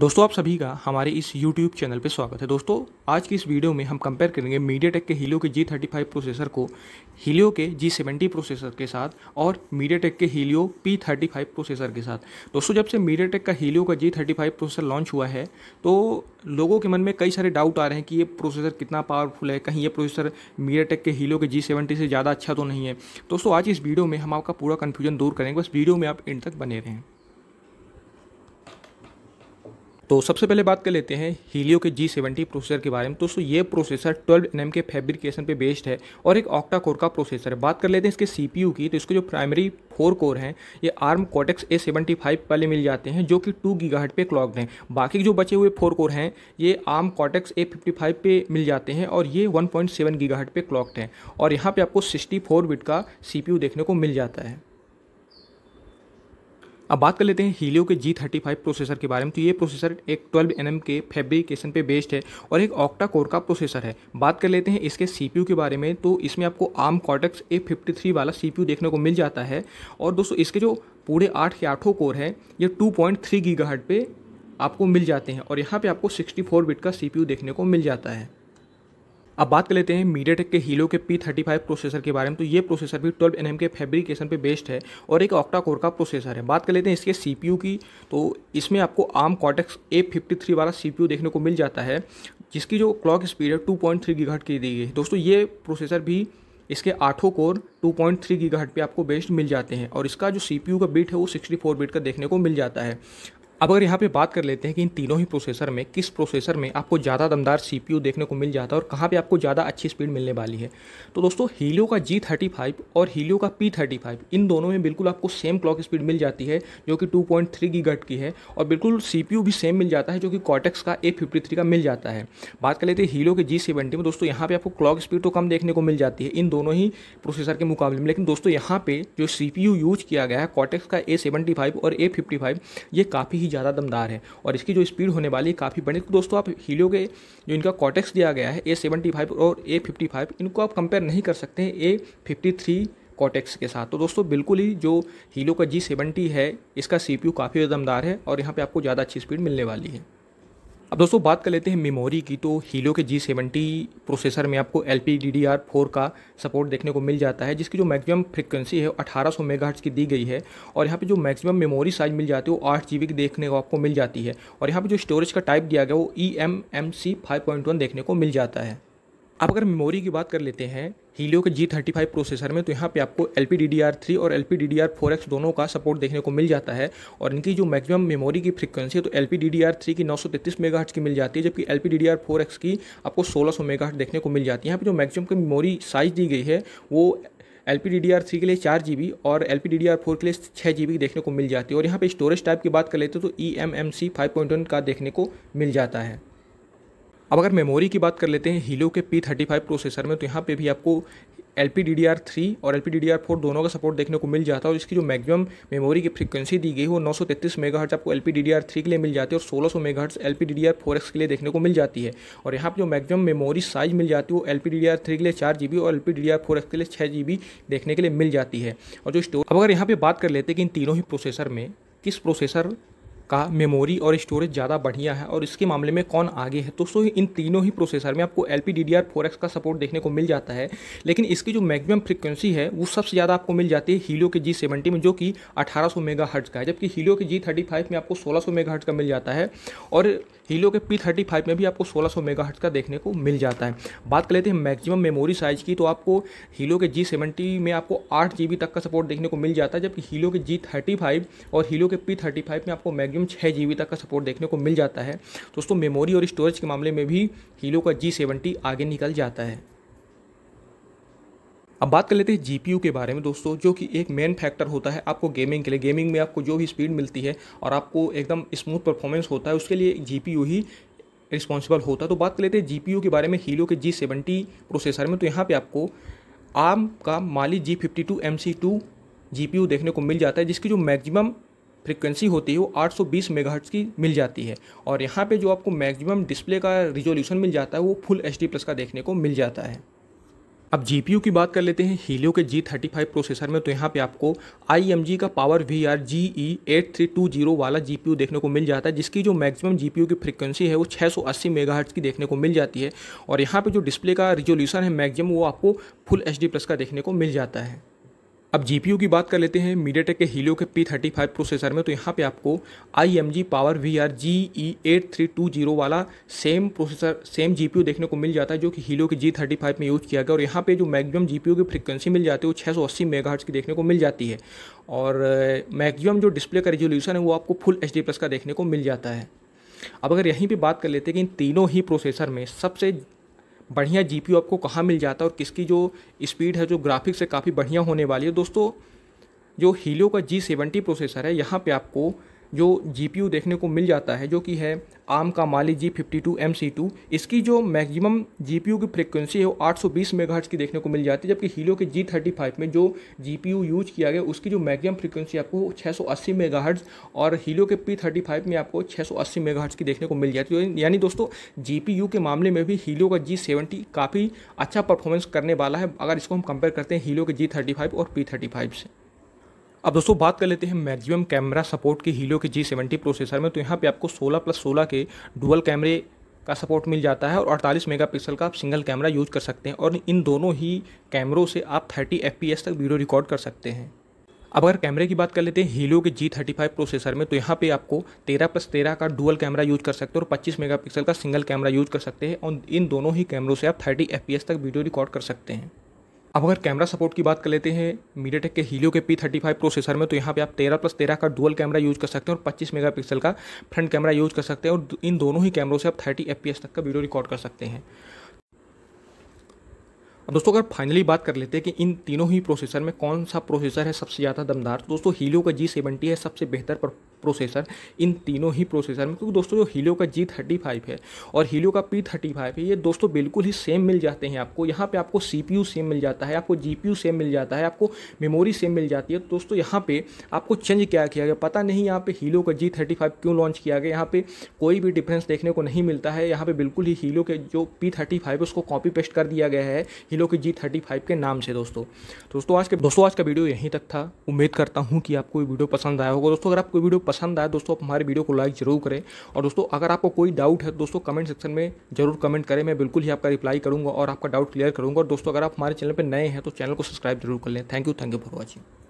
दोस्तों आप सभी का हमारे इस YouTube चैनल पर स्वागत है दोस्तों आज की इस वीडियो में हम कंपेयर करेंगे मीडियाटेक के हीलियो के G35 प्रोसेसर को हीलियो के G70 प्रोसेसर के साथ और मीडियाटेक के हीलियो P35 प्रोसेसर के साथ दोस्तों जब से मीडियाटेक का हीलियो का G35 प्रोसेसर लॉन्च हुआ है तो लोगों के मन में कई सारे डाउट आ रहे हैं कि ये प्रोसेसर कितना पावरफुल है कहीं ये प्रोसेसर मीडियाटेक के हीलियो के जी से ज़्यादा अच्छा तो नहीं है दोस्तों आज इस वीडियो में हम आपका पूरा कन्फ्यूजन दूर करेंगे बस वीडियो में आप इंड तक बने रहें तो सबसे पहले बात कर लेते हैं हीलियो के जी सेवेंटी प्रोसेसर के बारे में दोस्तों ये प्रोसेसर ट्वेल्व एन के फैब्रिकेशन पे बेस्ड है और एक ऑक्टा कोर का प्रोसेसर है बात कर लेते हैं इसके सीपीयू की तो इसके जो प्राइमरी फोर कोर हैं ये ARM Cortex A seventy five वाले मिल जाते हैं जो कि टू गीगाहट पे क्लॉक्ड हैं बाकी जो बचे हुए फोर कोर हैं ये ARM Cortex A fifty five पे मिल जाते हैं और ये वन पॉइंट सेवन गीगाहट पे क्लॉक्ड हैं और यहाँ पे आपको सिक्सटी फोर बिट का सी देखने को मिल जाता है अब बात कर लेते हैं हीलियो के जी थर्टी फाइव प्रोसेसर के बारे में तो ये प्रोसेसर एक ट्वेल्व एन के फेब्रिकेशन पे बेस्ड है और एक ऑक्टा कोर का प्रोसेसर है बात कर लेते हैं इसके सी के बारे में तो इसमें आपको आम कॉटेक्स ए फिफ्टी वाला सी देखने को मिल जाता है और दोस्तों इसके जो पूरे आठ के आठों कोर हैं ये टू पॉइंट थ्री आपको मिल जाते हैं और यहाँ पर आपको सिक्सटी बिट का सी देखने को मिल जाता है अब बात कर लेते हैं मीडिया टेक के हीलो के पी थर्टी फाइव प्रोसेसर के बारे में तो ये प्रोसेसर भी ट्वेल्व एन के फैब्रिकेशन पे बेस्ड है और एक ऑक्टा कोर का प्रोसेसर है बात कर लेते हैं इसके सी की तो इसमें आपको आम कॉटेक्स ए फिफ्टी थ्री वाला सी देखने को मिल जाता है जिसकी जो क्लॉक स्पीड है टू पॉइंट थ्री की दी गई दोस्तों ये प्रोसेसर भी इसके आठों कोर 2.3 पॉइंट पे आपको बेस्ट मिल जाते हैं और इसका जो सी का बीट है वो 64 बीट का देखने को मिल जाता है अब अगर यहाँ पे बात कर लेते हैं कि इन तीनों ही प्रोसेसर में किस प्रोसेसर में आपको ज़्यादा दमदार सी देखने को मिल जाता है और कहाँ पे आपको ज़्यादा अच्छी स्पीड मिलने वाली है तो दोस्तों हीलियो का जी थर्टी फाइव और हीलियो का पी थर्टी फाइव इन दोनों में बिल्कुल आपको सेम क्लॉक स्पीड मिल जाती है जो कि टू पॉइंट थ्री की गट की है और बिल्कुल सी पी यू भी सेम मिल जाता है जो कि कॉटेक्स का ए फिफ्टी थ्री का मिल जाता है बात कर लेते हैं हीलियो के जी सेवेंटी में दोस्तों यहाँ पर आपको क्लॉक स्पीड तो कम देखने को मिल जाती है इन दोनों ही प्रोसेसर के मुकाबले में लेकिन दोस्तों यहाँ पर जो सी पी यू यूज किया गया है कॉटेक्स का ए सेवेंटी फाइव और ए फिफ्टी फाइव ये काफ़ी ही ज़्यादा दमदार है और इसकी जो स्पीड होने वाली है काफ़ी बड़ी दोस्तों आप हीलो के जो इनका कॉटेक्स दिया गया है ए सेवेंटी फाइव और ए फिफ्टी फाइव इनको आप कंपेयर नहीं कर सकते हैं ए फिफ्टी थ्री कॉटेक्स के साथ तो दोस्तों बिल्कुल ही जो हीलो का जी सेवेंटी है इसका सी पी यू काफ़ी दमदार है और यहाँ पर आपको ज़्यादा अच्छी स्पीड मिलने वाली है अब दोस्तों बात कर लेते हैं मेमोरी की तो हीलो के जी सेवेंटी प्रोसेसर में आपको L P D D R four का सपोर्ट देखने को मिल जाता है जिसकी जो मैक्सिमम फ्रिक्वेंसी है अठारह सौ मेगा की दी गई है और यहाँ पे जो मैक्सिमम मेमोरी साइज मिल जाती है वो आठ जी बी की देखने को आपको मिल जाती है और यहाँ पे जो स्टोरेज का टाइप दिया गया वो E M M C five point one देखने को मिल जाता है आप अगर मेमोरी की बात कर लेते हैं हीलियो के जी थर्टी फाइव प्रोसेसर में तो यहाँ पे आपको L P D D R three और L P D D R four X दोनों का सपोर्ट देखने को मिल जाता है और इनकी जो मैक्सिमम मेमोरी की फ्रीक्वेंसी है तो L P D D R three की नौ सौ तैतीस हट्स की मिल जाती है जबकि L P D D R four X की आपको सोलह सौ मेगाहर्ट्ज देखने को मिल जाती है यहाँ पर जो मैक्सिमम की मेमोरी साइज दी गई है वो L P D D R three के लिए चार जी बी और L P D D R four के लिए छः जी बी देखने को मिल जाती है और यहाँ पर स्टोरेज टाइप की बात कर लेते हैं तो E M M C five point one का देखने को मिल जाता है अब अगर मेमोरी की बात कर लेते हैं हीलो के पी थर्टी फाइव प्रोसेसर में तो यहाँ पे भी आपको L P D D R three और L P D D R four दोनों का सपोर्ट देखने को मिल जाता है और इसकी जो मैक्सिमम मेमोरी की फ्रीक्वेंसी दी गई वो नौ सौ तैतीस मेगाहर्ट्ज आपको L P D D R three के लिए मिल जाती है और सोलह सौ megahertz L P D D R four X के लिए देखने को मिल जाती है और यहाँ पर जो मैक्सिमम मेमोरी साइज मिल जाती है वो L P D D R three के लिए चार जी बी और L P D D R four X के लिए छः जी बी देखने के लिए मिल जाती है और जो स्टोर अब अगर यहाँ पर बात कर लेते हैं कि इन तीनों ही प्रोसेसर में किस प्रोसेसर का मेमोरी और स्टोरेज ज़्यादा बढ़िया है और इसके मामले में कौन आगे है तो सो इन तीनों ही प्रोसेसर में आपको L P D D R four X का सपोर्ट देखने को मिल जाता है लेकिन इसकी जो मैक्सिमम फ्रिक्वेंसी है वो सबसे ज़्यादा आपको मिल जाती है हीलो के जी सेवेंटी में जो कि अठारह सौ मेगा हर्ट्स का है जबकि हीलो के जी थर्टी फाइव में आपको सोलह सौ मेगा हर्ट्स का मिल जाता है और हीलो के पी थर्टी फाइव में भी आपको सोलह सौ मेगा हर्ट्स का देखने को मिल जाता है बात कर लेते हैं मैक्सिमम मेमोरी साइज की तो आपको हीलो के जी सेवेंटी में आपको आठ जी बी तक का सपोर्ट देखने को मिल जाता है जबकि हीलो के जी थर्टी फाइव और हीलो के पी थर्टी फाइव में आपको मैग मैक्सिमम छः जी तक का सपोर्ट देखने को मिल जाता है दोस्तों मेमोरी और स्टोरेज के मामले में भी हीलो का जी सेवेंटी आगे निकल जाता है अब बात कर लेते हैं जीपीयू के बारे में दोस्तों जो कि एक मेन फैक्टर होता है आपको गेमिंग के लिए गेमिंग में आपको जो भी स्पीड मिलती है और आपको एकदम स्मूथ परफॉर्मेंस होता है उसके लिए जीपीयू ही रिस्पॉन्सिबल होता है तो बात कर लेते हैं जीपीयू के बारे में हीलो के जी सेवेंटी प्रोसेसर में तो यहाँ पे आपको आम का Mali G fifty two M C two जी देखने को मिल जाता है जिसकी जो मैक्सिमम फ्रिक्वेंसी होती है वो 820 मेगाहर्ट्ज की मिल जाती है और यहाँ पे जो आपको मैक्सिमम डिस्प्ले का रिजोल्यूशन मिल जाता है वो फुल एच प्लस का देखने को मिल जाता है अब जी की बात कर लेते हैं हीलियो के जी थर्टी फाइव प्रोसेसर में तो यहाँ पे आपको आई का power V R G E eight three two zero वाला जी देखने को मिल जाता है जिसकी जो मैक्सिमम जी की फ्रिक्वेंसी है वो 680 सौ की देखने को मिल जाती है और यहाँ पे जो डिस्प्ले का रिजोल्यूशन है मैक्सिमम वो आपको फुल एच प्लस का देखने को मिल जाता है अब जी की बात कर लेते हैं टेक के हीलियो के पी थर्टी फाइव प्रोसेसर में तो यहाँ पे आपको I M G power V R G E eight three two zero वाला same processor same G P U देखने को मिल जाता है जो कि हीलियो के जी थर्टी फाइव में यूज़ किया गया और यहाँ पे जो मैक्सिमम जी पी यू की फ्रिक्वेंसी मिल जाती है वो छः सौ अस्सी मेगा की देखने को मिल जाती है और मैक्सिमम जो डिस्प्ले का रेजोल्यूशन है वो आपको फुल एच डी प्लस का देखने को मिल जाता है अब अगर यहीं पे बात कर लेते हैं कि इन तीनों ही प्रोसेसर में सबसे बढ़िया जी आपको कहाँ मिल जाता है और किसकी जो स्पीड है जो ग्राफिक्स है काफ़ी बढ़िया होने वाली है दोस्तों जो हीलो का जी सेवेंटी प्रोसेसर है यहाँ पे आपको जो जी देखने को मिल जाता है जो कि है आम का Mali G fifty two M C two इसकी जो मैक्सिमम जी पी यू की फ्रिक्वेंसी है वो आठ सौ बीस मेगाहर्ट्ज़ की देखने को मिल जाती है जबकि हीलो के जी थर्टी फाइव में जो जी पी यू यूज किया गया उसकी जो मैक्सिमम फ्रिक्वेंसी आपको छः सौ अस्सी मेगाहर्ट्ज़ और हीलो के पी थर्टी फाइव में आपको छः सौ अस्सी मेगाहर्ट्ज़ की देखने को मिल जाती है यानी दोस्तों जी पी यू के मामले में भी हीलो का जी सेवेंटी काफ़ी अच्छा परफॉर्मेंस करने वाला है अगर इसको हम कंपेयर करते हैं हीलो के जी थर्टी फाइव और पी थर्टी फाइव से अब दोस्तों बात कर लेते हैं मैक्सिमम कैमरा सपोर्ट के हीलो के जी सेवेंटी प्रोसेसर में तो यहाँ पे आपको 16 प्लस 16 के डुअल कैमरे का सपोर्ट मिल जाता है और 48 मेगापिक्सल का आप सिंगल कैमरा यूज कर सकते हैं और इन दोनों ही कैमरों से आप 30 एफ तक वीडियो रिकॉर्ड कर सकते हैं अब अगर कैमरे की बात कर लेते हैं हीलो के जी थर्टी फाइव प्रोसेसर में तो यहाँ पे आपको तेरह प्लस तेरह का डुअल कैमरा यूज कर सकते हैं और पच्चीस मेगापिक्सल का सिंगल कैमरा यूज कर सकते हैं और इन दोनों ही कैमरों से आप थर्टी एफ तक वीडियो रिकॉर्ड कर सकते हैं अब अगर कैमरा सपोर्ट की बात कर लेते हैं मीडियाटेक के हीलियो के पी थर्टी फाइव प्रोसेसर में तो यहाँ पे आप तेरह प्लस तेरह का डुअल कैमरा यूज कर सकते हैं और पच्चीस मेगापिक्सल का फ्रंट कैमरा यूज कर सकते हैं और इन दोनों ही कैमरों से आप थर्टी एफ तक का वीडियो रिकॉर्ड कर सकते हैं अब दोस्तों अगर फाइनली बात कर लेते हैं कि इन तीनों ही प्रोसेसर में कौन सा प्रोसेसर है सबसे ज़्यादा दमदार तो दोस्तों हीलियो का जी सेवेंटी है सबसे बेहतर प्रोसेसर इन तीनों ही प्रोसेसर में क्योंकि दोस्तों जो हीलियो का जी थर्टी फाइव है और हीलियो का पी थर्टी फाइव है ये दोस्तों बिल्कुल ही सेम मिल जाते हैं आपको यहाँ पे आपको सी पी यू सेम मिल जाता है आपको जी पी यू सेम मिल जाता है आपको मेमोरी सेम मिल जाती है तो दोस्तों यहाँ पे आपको चेंज क्या किया गया पता नहीं यहाँ पे हीलो का जी थर्टी फाइव क्यों लॉन्च किया गया यहाँ पे कोई भी डिफरेंस देखने को नहीं मिलता है यहाँ पे बिल्कुल ही हीलो के जो पी थर्टी फाइव उसको कॉपी पेस्ट कर दिया गया है हीलो के जी थर्टी फाइव के नाम से दोस्तों दोस्तों आज के दोस्तों आज का वीडियो यहीं तक था उम्मीद करता हूँ कि आपको ये वीडियो पसंद आया होगा दोस्तों अगर आपको वीडियो पसंद आए दोस्तों आप हमारे वीडियो को लाइक जरूर करें और दोस्तों अगर आपको कोई डाउट है दोस्तों कमेंट सेक्शन में जरूर कमेंट करें मैं बिल्कुल ही आपका रिप्लाई करूँगा और आपका डाउट क्लियर करूँगा और दोस्तों अगर आप हमारे चैनल पर नए हैं तो चैनल को सब्सक्राइब जरूर कर लें thank you thank you for watching